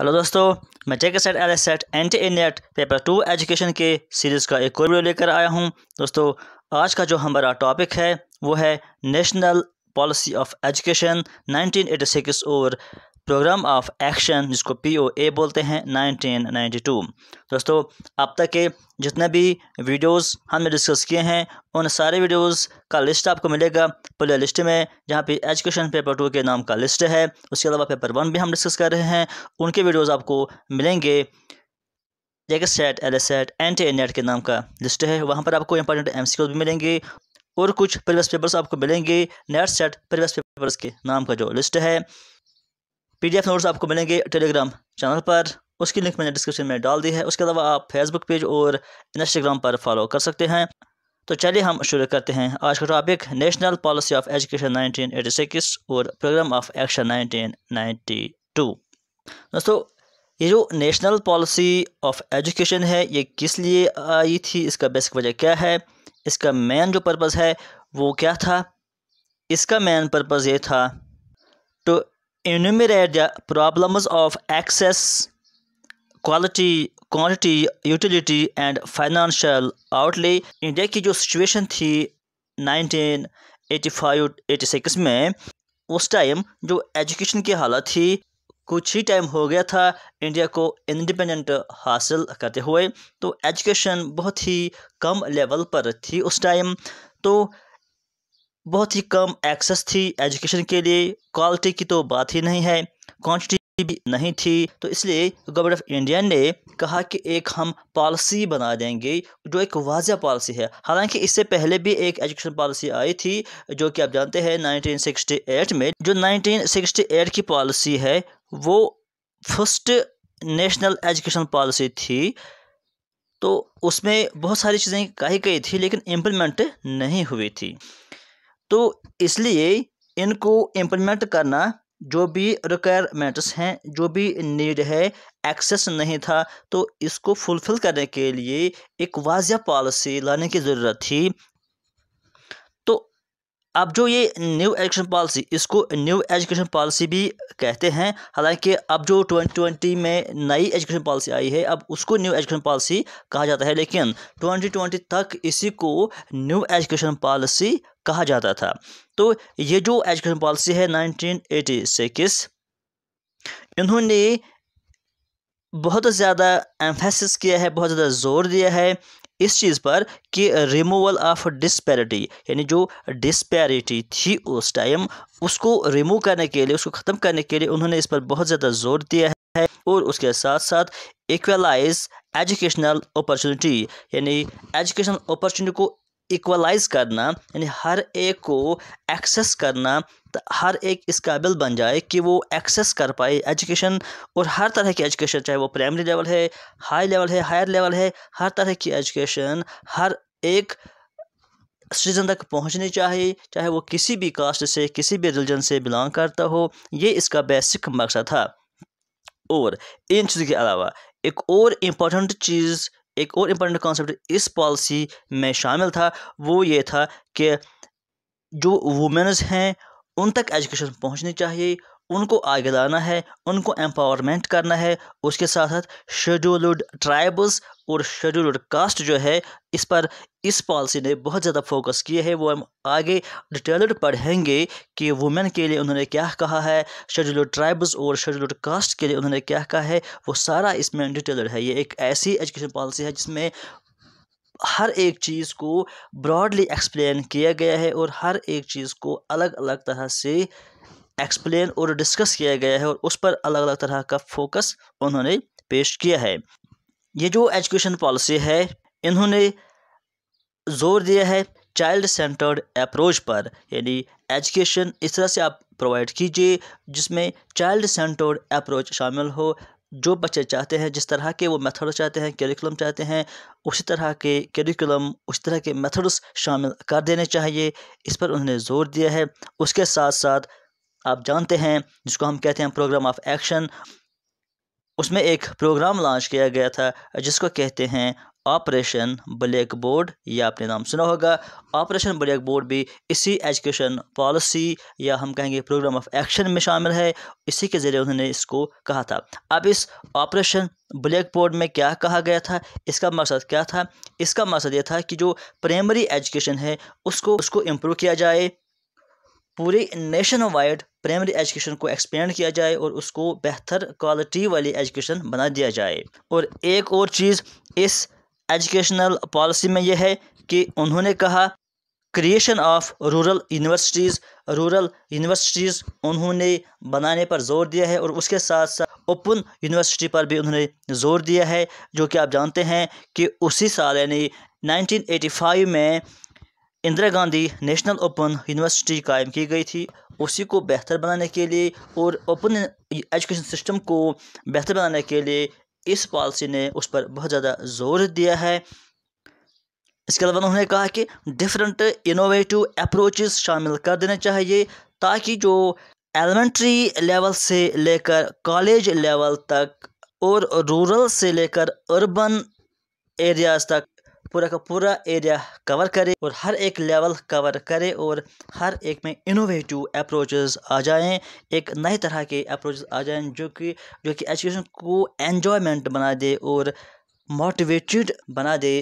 hello दोस्तों मैं JK SET L S SET N T A paper two education के series का एक और वीडियो लेकर आया हूं दोस्तों आज का जो हमारा टॉपिक है वो है नेशनल पॉलिसी ऑफ एजुकेशन 1986 और प्रोग्राम ऑफ एक्शन जिसको पी ओ ए बोलते हैं 1992 दोस्तों अब तक के जितने भी वीडियोस हमने डिस्कस किए हैं उन सारे वीडियोस का लिस्ट आपको मिलेगा प्ले लिस्ट में जहाँ पे एजुकेशन पेपर टू के नाम का लिस्ट है उसके अलावा पेपर वन भी हम डिस्कस कर रहे हैं उनके वीडियोज़ आपको मिलेंगे JK SET L SET anti NET के नाम का लिस्ट है वहाँ पर आपको इंपॉर्टेंट एम भी मिलेंगे और कुछ प्रीवियस पेपर्स आपको मिलेंगे नेट सेट प्रीवियस पेपर्स के नाम का जो लिस्ट है पीडीएफ नोट्स आपको मिलेंगे टेलीग्राम चैनल पर उसकी लिंक मैंने डिस्क्रिप्शन में डाल दी है उसके अलावा आप फेसबुक पेज और इंस्टाग्राम पर फॉलो कर सकते हैं तो चलिए हम शुरू करते हैं आज का topic national policy of education 1986 और प्रोग्राम ऑफ एक्शन 1992 दोस्तों ये जो नेशनल पॉलिसी ऑफ एजुकेशन है ये किस लिए आई थी इसका बेसिक वजह क्या है इसका मेन जो पर्पज़ है वो क्या था इसका मेन पर्पज़ ये था टू तो enumerate the problems of access quality quantity utility and financial outlay India की जो सिचुएशन थी 1985-86 में उस टाइम जो एजुकेशन की हालत थी कुछ ही टाइम हो गया था इंडिया को इंडिपेंडेंट हासिल करते हुए तो एजुकेशन बहुत ही कम लेवल पर थी उस टाइम तो बहुत ही कम एक्सेस थी एजुकेशन के लिए क्वालिटी की तो बात ही नहीं है क्वान्टिटी भी नहीं थी तो इसलिए गवर्नमेंट ऑफ इंडिया ने कहा कि एक हम पॉलिसी बना देंगे जो एक वाजह पॉलिसी है हालांकि इससे पहले भी एक एजुकेशन पॉलिसी आई थी जो कि आप जानते हैं 1968 में जो 1968 की पॉलिसी है वो फर्स्ट नेशनल एजुकेशन पॉलिसी थी तो उसमें बहुत सारी चीज़ें कही गई थी लेकिन इम्प्लीमेंट नहीं हुई थी तो इसलिए इनको इम्प्लीमेंट करना जो भी रिक्वायरमेंट्स हैं जो भी नीड है एक्सेस नहीं था तो इसको फुलफ़िल करने के लिए एक वाजिया पॉलिसी लाने की ज़रूरत थी अब जो ये न्यू एजुकेशन पॉलिसी इसको न्यू एजुकेशन पॉलिसी भी कहते हैं हालांकि अब जो 2020 में नई एजुकेशन पॉलिसी आई है अब उसको न्यू एजुकेशन पॉलिसी कहा जाता है लेकिन 2020 तक इसी को न्यू एजुकेशन पॉलिसी कहा जाता था तो ये जो एजुकेशन पॉलिसी है 1980 इन्होंने बहुत ज़्यादा एम्फेसिस किया है बहुत ज़्यादा जोर दिया है इस चीज़ पर कि रिमूवल ऑफ डिस्पैरिटी यानी जो डिस्पैरिटी थी उस टाइम उसको रिमूव करने के लिए उसको ख़त्म करने के लिए उन्होंने इस पर बहुत ज़्यादा जोर दिया है और उसके साथ साथ इक्वलाइज एजुकेशनल अपॉर्चुनिटी यानी एजुकेशनल अपॉर्चुनिटी को इक्वलाइज करना यानी हर एक को एक्सेस करना हर एक इस काबिल बन जाए कि वो एक्सेस कर पाए एजुकेशन और हर तरह की एजुकेशन चाहे वो प्राइमरी लेवल है हाई लेवल है हायर लेवल है हर तरह की एजुकेशन हर एक सिटीज़न तक पहुंचनी चाहिए चाहे वो किसी भी कास्ट से किसी भी रिलीजन से बिलोंग करता हो ये इसका बेसिक मकसद था और इन चीज़ों के अलावा एक और इम्पॉर्टेंट चीज़ एक और इम्पोर्टेंट कॉन्सेप्ट इस पॉलिसी में शामिल था वो ये था कि जो वुमेन्स हैं उन तक एजुकेशन पहुंचनी चाहिए उनको आगे लाना है उनको एम्पावरमेंट करना है उसके साथ साथ शेड्यूल्ड ट्राइब्स और शेड्यूल्ड कास्ट जो है इस पर इस पॉलिसी ने बहुत ज़्यादा फोकस किए है वो हम आगे डिटेल्ड पढ़ेंगे कि वुमेन के लिए उन्होंने क्या कहा है शेड्यूल्ड ट्राइब्स और शेड्यूल्ड कास्ट के लिए उन्होंने क्या कहा है वो सारा इसमें डिटेल्ड है ये एक ऐसी एजुकेशन पॉलिसी है जिसमें हर एक चीज़ को ब्रॉडली एक्सप्लेन किया गया है और हर एक चीज़ को अलग अलग तरह से एक्सप्लेन और डिस्कस किया गया है और उस पर अलग अलग तरह का फोकस उन्होंने पेश किया है ये जो एजुकेशन पॉलिसी है इन्होंने जोर दिया है चाइल्ड सेंटर्ड अप्रोच पर यानी एजुकेशन इस तरह से आप प्रोवाइड कीजिए जिसमें चाइल्ड सेंटर्ड अप्रोच शामिल हो जो बच्चे चाहते हैं जिस तरह के वो मेथड चाहते हैं करिकुलम चाहते हैं उसी तरह के करिकुलम उसी तरह के मेथड्स शामिल कर देने चाहिए इस पर उन्होंने ज़ोर दिया है उसके साथ साथ आप जानते हैं जिसको हम कहते हैं प्रोग्राम ऑफ एक्शन उसमें एक प्रोग्राम लॉन्च किया गया था जिसको कहते हैं ऑपरेशन ब्लैक बोर्ड या आपने नाम सुना होगा ऑपरेशन ब्लैक बोर्ड भी इसी एजुकेशन पॉलिसी या हम कहेंगे प्रोग्राम ऑफ एक्शन में शामिल है इसी के ज़रिए उन्होंने इसको कहा था अब इस ऑपरेशन ब्लैक बोर्ड में क्या कहा गया था इसका मकसद क्या था इसका मकसद ये था कि जो प्राइमरी एजुकेशन है उसको उसको इम्प्रूव किया जाए पूरी नेशन वाइड प्राइमरी एजुकेशन को एक्सपेंड किया जाए और उसको बेहतर क्वालिटी वाली एजुकेशन बना दिया जाए और एक और चीज़ इस एजुकेशनल पॉलिसी में यह है कि उन्होंने कहा creation of rural universities rural universities उन्होंने बनाने पर जोर दिया है और उसके साथ साथ ओपन यूनिवर्सिटी पर भी उन्होंने जोर दिया है जो कि आप जानते हैं कि उसी साल यानी 1985 में Indira Gandhi national open university कायम की गई थी उसी को बेहतर बनाने के लिए और ओपन एजुकेशन सिस्टम को बेहतर बनाने के लिए इस पॉलिसी ने उस पर बहुत ज़्यादा जोर दिया है इसके अलावा उन्होंने कहा कि डिफरेंट इनोवेटिव अप्रोचेस शामिल कर देने चाहिए ताकि जो एलिमेंट्री लेवल से लेकर कॉलेज लेवल तक और रूरल से लेकर अर्बन एरियाज़ तक पूरा का पूरा एरिया कवर करे और हर एक लेवल कवर करे और हर एक में इनोवेटिव अप्रोचेस आ जाएं एक नए तरह के अप्रोचेस आ जाएं जो कि जो कि एजुकेशन को एन्जॉयमेंट बना दे और मोटिवेटेड बना दे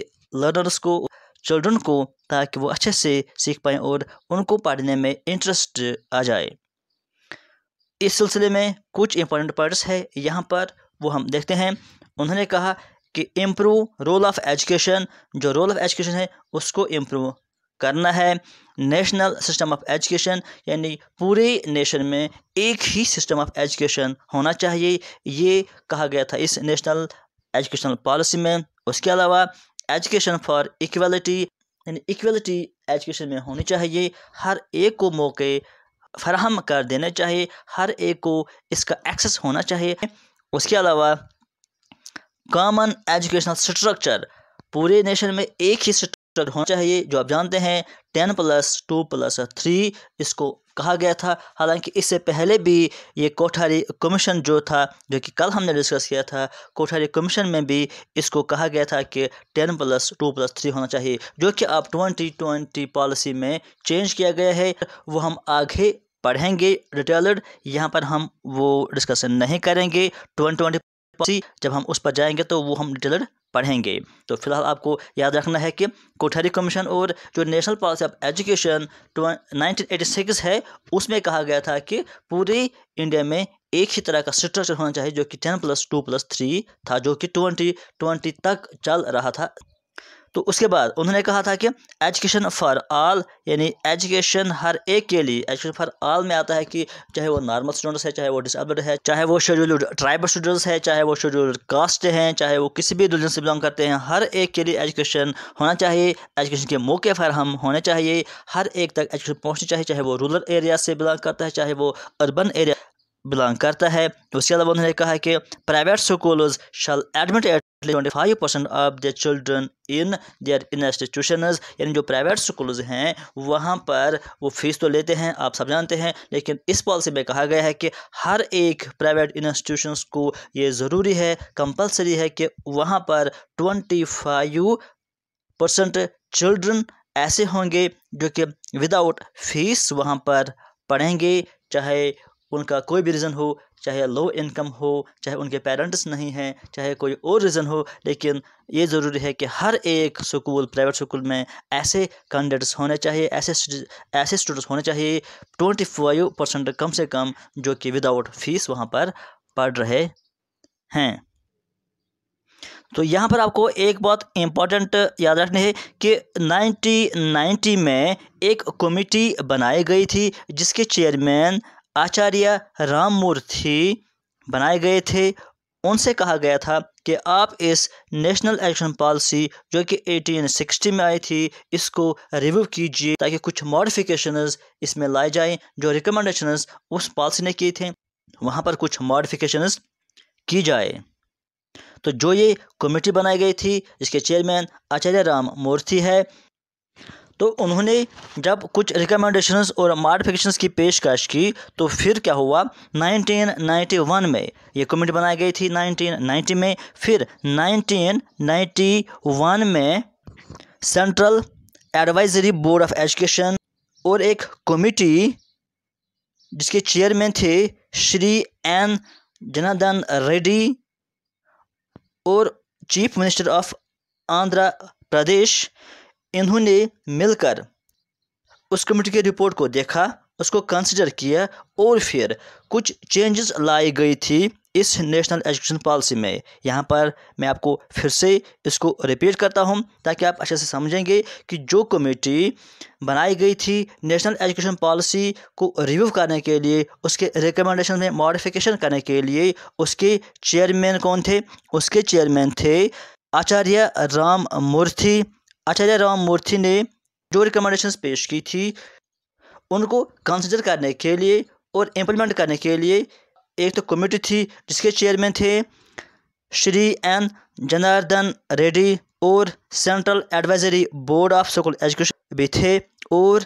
लर्नर्स को चिल्ड्रन को ताकि वो अच्छे से सीख पाएँ और उनको पढ़ने में इंटरेस्ट आ जाए इस सिलसिले में कुछ इंपॉर्टेंट पॉइंट्स है यहाँ पर वो हम देखते हैं उन्होंने कहा कि इम्प्रूव रोल ऑफ़ एजुकेशन जो रोल ऑफ़ एजुकेशन है उसको इम्प्रूव करना है नेशनल सिस्टम ऑफ एजुकेशन यानी पूरे नेशन में एक ही सिस्टम ऑफ एजुकेशन होना चाहिए ये कहा गया था इस नेशनल एजुकेशनल पॉलिसी में उसके अलावा एजुकेशन फॉर इक्वलिटी यानी इक्वलिटी एजुकेशन में होनी चाहिए हर एक को मौके फराहम कर देने चाहिए हर एक को इसका एक्सेस होना चाहिए उसके अलावा कॉमन एजुकेशनल स्ट्रक्चर पूरे नेशन में एक ही स्ट्रक्चर होना चाहिए जो आप जानते हैं ten plus two plus three इसको कहा गया था हालांकि इससे पहले भी ये कोठारी कमीशन जो था जो कि कल हमने डिस्कस किया था कोठारी कमीशन में भी इसको कहा गया था कि ten plus two plus three होना चाहिए जो कि अब ट्वेंटी ट्वेंटी पॉलिसी में चेंज किया गया है वो हम आगे पढ़ेंगे डिटेलड यहाँ पर हम वो डिस्कशन नहीं करेंगे ट्वेंटी ट्वेंटी पॉलिसी जब हम उस पर जाएंगे तो वो हम डिटेलर पढ़ेंगे तो फिलहाल आपको याद रखना है कि कोठारी कमीशन और जो national policy of education nineteen six है उसमें कहा गया था कि पूरे इंडिया में एक ही तरह का स्ट्रक्चर होना चाहिए जो कि ten plus two plus three था जो कि ट्वेंटी ट्वेंटी तक चल रहा था तो उसके बाद उन्होंने कहा था कि एजुकेशन फॉर आल यानी एजुकेशन हर एक के लिए एजुकेशन फॉर आल में आता है कि चाहे वो नॉर्मल स्टूडेंट्स है चाहे वो डिसबल्ड है चाहे वो शेड्यूल्ड ट्राइबल स्टूडेंट्स है चाहे वो शेड्यूल्ड कास्ट हैं चाहे वो किसी भी रिलीजन से बिलोंग करते हैं हर एक के लिए एजुकेशन होना चाहिए एजुकेशन के मौके हम होने चाहिए हर एक तक एजुकेशन पहुँचनी चाहिए चाहे वो रूरल एरिया से बिलोंग करता है चाहे वो अर्बन एरिया बिलोंग करता है उसके अलावा उन्होंने कहा कि private school shall admit at twenty five percent of the children in their institution यानी जो प्राइवेट स्कूल्स हैं वहाँ पर वो फीस तो लेते हैं आप सब जानते हैं लेकिन इस पॉलिसी में कहा गया है कि हर एक प्राइवेट इंस्टीट्यूशंस को ये ज़रूरी है कंपलसरी है कि वहाँ पर ट्वेंटी फाइव परसेंट चिल्ड्रन ऐसे होंगे जो कि विदाउट फीस वहाँ पर पढ़ेंगे चाहे उनका कोई भी रीज़न हो चाहे लो इनकम हो चाहे उनके पेरेंट्स नहीं हैं चाहे कोई और रीज़न हो लेकिन ये ज़रूरी है कि हर एक स्कूल प्राइवेट स्कूल में ऐसे कैंडिडेट्स होने चाहिए ऐसे ऐसे स्टूडेंट्स होने चाहिए ट्वेंटी फाइव परसेंट कम से कम जो कि विदाउट फीस वहाँ पर पढ़ रहे हैं तो यहाँ पर आपको एक बहुत इम्पॉर्टेंट याद रखनी है कि 1990 में एक कमेटी बनाई गई थी जिसके चेयरमैन आचार्य राममूर्ति बनाए गए थे उनसे कहा गया था कि आप इस नेशनल एक्शन पॉलिसी जो कि 1860 में आई थी इसको रिव्यू कीजिए ताकि कुछ मॉडिफिकेशंस इसमें लाए जाएं जो रिकमेंडेशनस उस पॉलिसी ने किए थे वहाँ पर कुछ मॉडिफिकेशनस की जाए तो जो ये कमेटी बनाई गई थी इसके चेयरमैन आचार्य राम मूर्ति है तो उन्होंने जब कुछ रिकमेंडेशंस और मॉडिफिकेशंस की पेशकश की तो फिर क्या हुआ 1991 में ये कमेटी बनाई गई थी 1990 में फिर 1991 में central advisory board of education और एक कमेटी जिसके चेयरमैन थे श्री एन जनार्दन रेड्डी और chief minister of Andhra Pradesh इन्होंने मिलकर उस कमेटी की रिपोर्ट को देखा उसको कंसिडर किया और फिर कुछ चेंजेस लाई गई थी इस नेशनल एजुकेशन पॉलिसी में यहाँ पर मैं आपको फिर से इसको रिपीट करता हूँ ताकि आप अच्छे से समझेंगे कि जो कमेटी बनाई गई थी नेशनल एजुकेशन पॉलिसी को रिव्यू करने के लिए उसके रिकमेंडेशन में मॉडिफिकेशन करने के लिए उसके चेयरमैन कौन थे उसके चेयरमैन थे आचार्य राम मूर्ति आचार्य अच्छा, राम मूर्ति ने जो रिकमेंडेशंस पेश की थी उनको कंसिडर करने के लिए और इम्प्लीमेंट करने के लिए एक तो कमेटी थी जिसके चेयरमैन थे श्री एन जनार्दन रेड्डी और central advisory board of school education भी थे और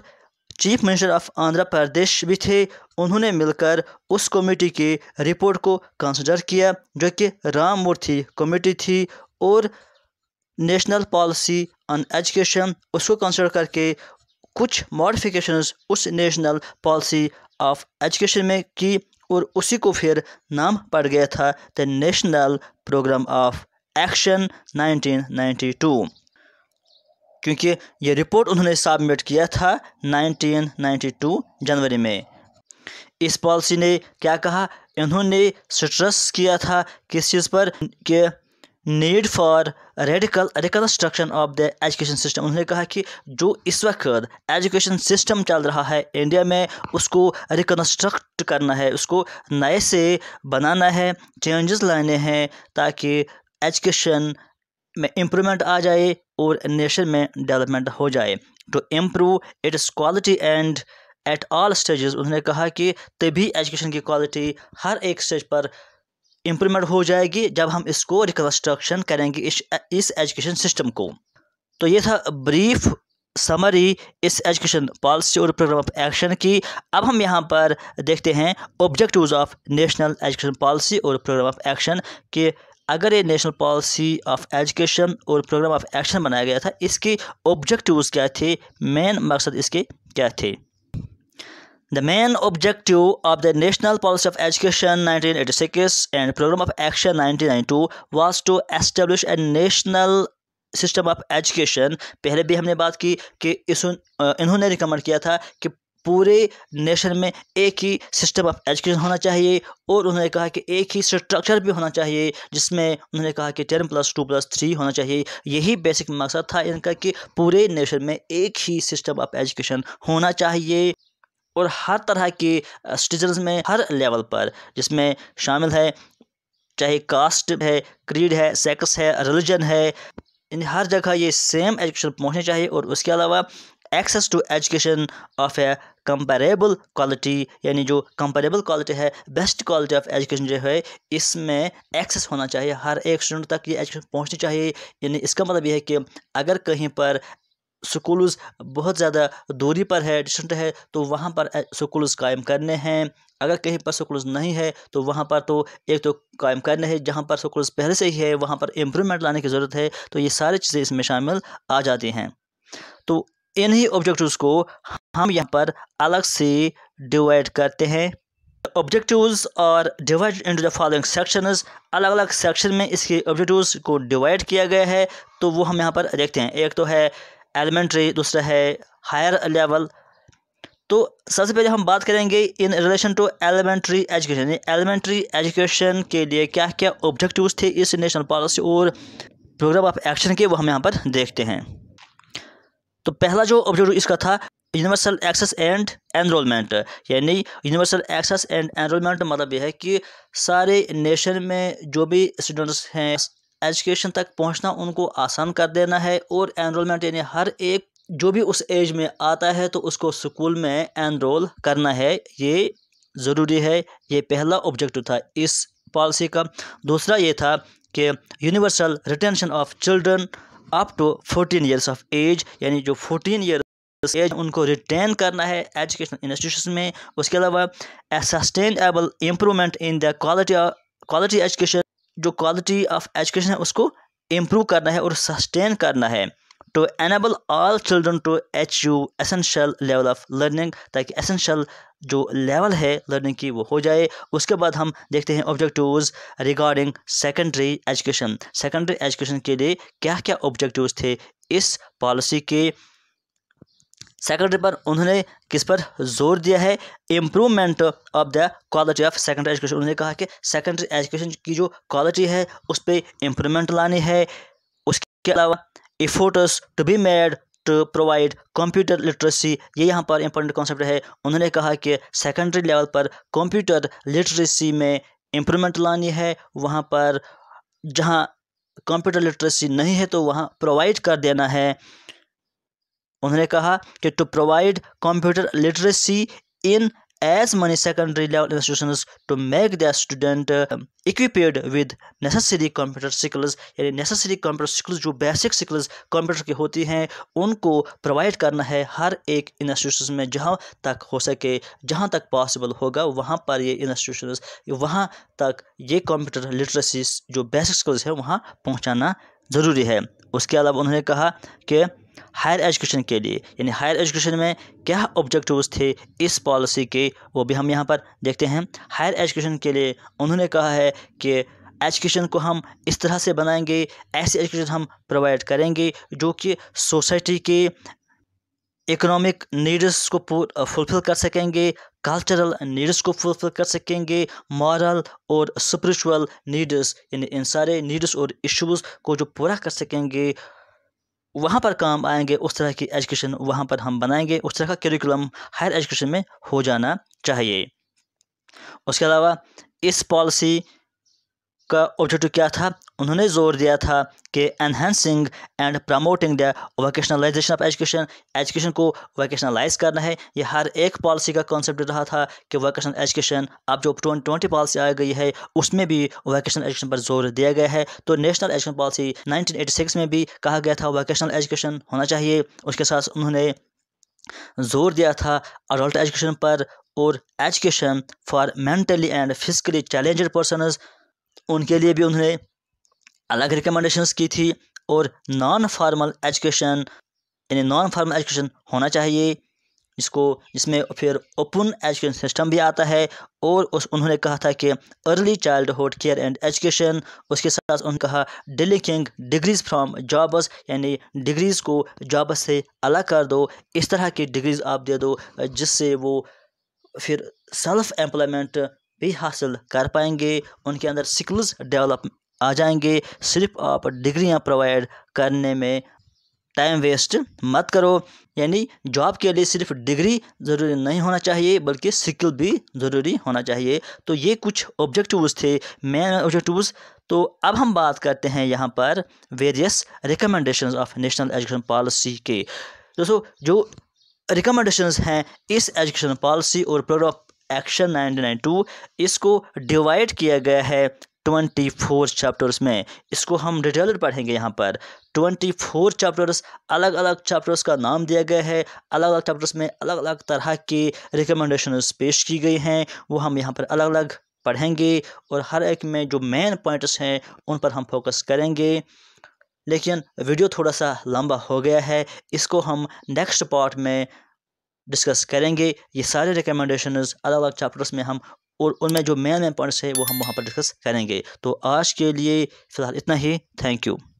chief minister of Andhra Pradesh भी थे उन्होंने मिलकर उस कमेटी की रिपोर्ट को कंसिडर किया जो कि राम मूर्ति कमेटी थी और नेशनल पॉलिसी ऑन एजुकेशन उसको कंसिडर करके कुछ मॉडिफिकेशन उस नेशनल पॉलिसी ऑफ एजुकेशन में की और उसी को फिर नाम पड़ गया था the national program of action 1992 क्योंकि ये रिपोर्ट उन्होंने सबमिट किया था 1992 जनवरी में इस पॉलिसी ने क्या कहा इन्होंने स्ट्रेस किया था किस चीज़ पर कि need for radical reconstruction of the education system उन्होंने कहा कि जो इस वक्त एजुकेशन सिस्टम चल रहा है इंडिया में उसको रिकन्स्ट्रक्ट करना है उसको नए से बनाना है चेंजेस लाने हैं ताकि एजुकेशन में इम्प्रूवमेंट आ जाए और नेशन में डेवलपमेंट हो जाए to improve its quality and at all stages उन्होंने कहा कि तभी एजुकेशन की क्वालिटी हर एक स्टेज पर इम्प्रूवमेंट हो जाएगी जब हम इसको रिकन्स्ट्रक्शन करेंगे इस इस एजुकेशन सिस्टम को तो ये था ब्रीफ समरी इस एजुकेशन पॉलिसी और प्रोग्राम ऑफ एक्शन की अब हम यहाँ पर देखते हैं objectives of national education policy और प्रोग्राम ऑफ एक्शन के अगर ये नेशनल पॉलिसी ऑफ एजुकेशन और प्रोग्राम ऑफ एक्शन बनाया गया था इसके ऑब्जेक्टिव्स क्या थे मेन मकसद इसके क्या थे The main objective of the National Policy of Education 1986 and Program of Action 1992 was to establish a national system of education पहले भी हमने बात की कि इस इन्होंने रिकमेंड किया था कि पूरे नेशन में एक ही सिस्टम ऑफ एजुकेशन होना चाहिए और उन्होंने कहा कि एक ही स्ट्रक्चर भी होना चाहिए जिसमें उन्होंने कहा कि ten plus two plus three होना चाहिए यही बेसिक मकसद था इनका कि पूरे नेशन में एक ही सिस्टम ऑफ एजुकेशन होना चाहिए और हर तरह के स्टिचर्स में हर लेवल पर जिसमें शामिल है चाहे कास्ट है क्रीड है सेक्स है रिलीजन है इन हर जगह ये सेम एजुकेशन पहुँचनी चाहिए और उसके अलावा access to education of a comparable quality यानी जो कंपेरेबल क्वालिटी है बेस्ट क्वालिटी ऑफ एजुकेशन जो है इसमें एक्सेस होना चाहिए हर एक स्टूडेंट तक ये एजुकेशन पहुंचनी चाहिए यानी इसका मतलब ये है कि अगर कहीं पर स्कूल्स बहुत ज़्यादा दूरी पर है डिस्टेंट है तो वहाँ पर स्कूल्स कायम करने हैं अगर कहीं पर स्कूल्स नहीं है तो वहाँ पर तो एक तो कायम करने है जहाँ पर स्कूल्स पहले से ही है वहाँ पर इम्प्रूवमेंट लाने की ज़रूरत है तो ये सारी चीज़ें इसमें शामिल आ जाती हैं तो इन्हीं ऑब्जेक्टिव्स को हम यहाँ पर अलग से डिवाइड करते हैं ऑब्जेक्टिव्स और divide into the following sections अलग अलग सेक्शन में इसके ऑब्जेक्टिव्स को डिवाइड किया गया है तो वो हम यहाँ पर देखते हैं एक तो है एलिमेंट्री दूसरा है हायर लेवल तो सबसे पहले हम बात करेंगे in relation to elementary education elementary education के लिए क्या क्या ऑब्जेक्टिव्स थे इस नेशनल पॉलिसी और प्रोग्राम ऑफ एक्शन के वो हम यहाँ पर देखते हैं तो पहला जो ऑब्जेक्टिव इसका था यूनिवर्सल एक्सेस एंड एनरोलमेंट यानी यूनिवर्सल एक्सेस एंड एनरोलमेंट मतलब यह है कि सारे नेशन में जो भी स्टूडेंट्स हैं एजुकेशन तक पहुंचना उनको आसान कर देना है और एनरोलमेंट यानी हर एक जो भी उस एज में आता है तो उसको स्कूल में एनरोल करना है ये ज़रूरी है ये पहला ऑब्जेक्टिव था इस पॉलिसी का दूसरा ये था कि universal retention of children up to fourteen years of age यानी जो फोर्टीन ईयर एज उनको रिटेन करना है एजुकेशन इंस्टीट्यूशन में उसके अलावा sustainable improvement in the quality quality education जो क्वालिटी ऑफ एजुकेशन है उसको इम्प्रूव करना है और सस्टेन करना है to enable all children to achieve essential level of learning ताकि एसेंशियल जो लेवल है लर्निंग की वो हो जाए उसके बाद हम देखते हैं objectives regarding secondary education secondary education के लिए क्या क्या ऑब्जेक्टिव्स थे इस पॉलिसी के सेकेंडरी पर उन्होंने किस पर जोर दिया है improvement of the quality of secondary education उन्होंने कहा कि सेकेंडरी एजुकेशन की जो क्वालिटी है उस पर इम्प्रूवमेंट लानी है उसके अलावा efforts to be made to provide computer literacy ये यहाँ पर इंपॉर्टेंट कॉन्सेप्ट है उन्होंने कहा कि सेकेंडरी लेवल पर कंप्यूटर लिटरेसी में इम्प्रूवमेंट लानी है वहाँ पर जहाँ कंप्यूटर लिटरेसी नहीं है तो वहाँ प्रोवाइड कर देना है उन्होंने कहा कि to provide computer literacy in as many secondary level institution to make the student equipped with necessary computer skills यानी नेसेसरी कंप्यूटर स्किल्स जो बेसिक स्किल्स कंप्यूटर की होती हैं उनको प्रोवाइड करना है हर एक इंस्टीट्यूशन में जहाँ तक हो सके जहाँ तक पॉसिबल होगा वहाँ पर ये इंस्टीट्यूशन वहाँ तक ये कंप्यूटर लिटरेसी जो बेसिक स्किल्स है वहाँ पहुँचाना ज़रूरी है उसके अलावा उन्होंने कहा कि हायर एजुकेशन के लिए यानी हायर एजुकेशन में क्या ऑब्जेक्टिव्स थे इस पॉलिसी के वो भी हम यहाँ पर देखते हैं हायर एजुकेशन के लिए उन्होंने कहा है कि एजुकेशन को हम इस तरह से बनाएंगे ऐसी एजुकेशन हम प्रोवाइड करेंगे जो कि सोसाइटी के इकोनॉमिक नीड्स को फुलफिल कर सकेंगे कल्चरल नीड्स को फुलफिल कर सकेंगे मॉरल और स्पिरिचुअल नीड्स यानी इन सारे नीड्स और इश्यूज़ को जो पूरा कर सकेंगे वहाँ पर काम आएंगे उस तरह की एजुकेशन वहाँ पर हम बनाएंगे उस तरह का करिकुलम हायर एजुकेशन में हो जाना चाहिए उसके अलावा इस पॉलिसी का ऑब्जेक्टिव क्या था उन्होंने जोर दिया था कि enhancing and promoting the vocationalisation of education education को वोकेशनलाइज करना है यह हर एक पॉलिसी का कॉन्सेप्ट रहा था कि वोकेशनल एजुकेशन अब जो ट्वेंटी ट्वेंटी पॉलिसी आ गई है उसमें भी वोकेशनल एजुकेशन पर जोर दिया गया है तो national education policy nineteen eighty six में भी कहा गया था वोकेशनल एजुकेशन होना चाहिए उसके साथ उन्होंने जोर दिया था अडल्ट एजुकेशन पर और education for mentally and physically challenged persons उनके लिए भी उन्होंने अलग रिकमेंडेशंस की थी और नॉन फार्मल एजुकेशन यानी नॉन फार्मल एजुकेशन होना चाहिए इसको जिसमें फिर ओपन एजुकेशन सिस्टम भी आता है और उस उन्होंने कहा था कि early childhood care and education उसके साथ उन्होंने कहा डिलिकिंग डिग्रीज़ फ्रॉम जॉबस यानी डिग्रीज़ को जॉब्स से अलग कर दो इस तरह की डिग्रीज़ आप दे दो जिससे वो फिर सेल्फ एम्प्लॉयमेंट भी हासिल कर पाएंगे उनके अंदर स्किल्स डेवलप आ जाएंगे सिर्फ आप डिग्रियां प्रोवाइड करने में टाइम वेस्ट मत करो यानी जॉब के लिए सिर्फ डिग्री ज़रूरी नहीं होना चाहिए बल्कि स्किल भी ज़रूरी होना चाहिए तो ये कुछ ऑब्जेक्टिव्स थे मेन ऑब्जेक्टिव्स तो अब हम बात करते हैं यहाँ पर various recommendation of national education policy के दोस्तों जो रिकमेंडेशंस हैं इस एजुकेशन पॉलिसी और प्रोग्राम एक्शन 992 नाइन टू इसको डिवाइड किया गया है ट्वेंटी फोर चैप्टर्स में इसको हम डिटेल पढ़ेंगे यहाँ पर ट्वेंटी फोर चैप्टर्स अलग अलग चैप्टर्स का नाम दिया गया है अलग अलग चैप्टर्स में अलग अलग तरह के रिकमेंडेशन पेश की गई हैं वो हम यहाँ पर अलग अलग पढ़ेंगे और हर एक में जो मेन पॉइंट्स हैं उन पर हम फोकस करेंगे लेकिन वीडियो थोड़ा सा लंबा हो गया है इसको हम नेक्स्ट पार्ट में डिस्कस करेंगे ये सारे रिकमेंडेशन अलग अलग चैप्टर्स में हम और उनमें जो मेन मेन पॉइंट्स है वो हम वहाँ पर डिस्कस करेंगे तो आज के लिए फ़िलहाल इतना ही थैंक यू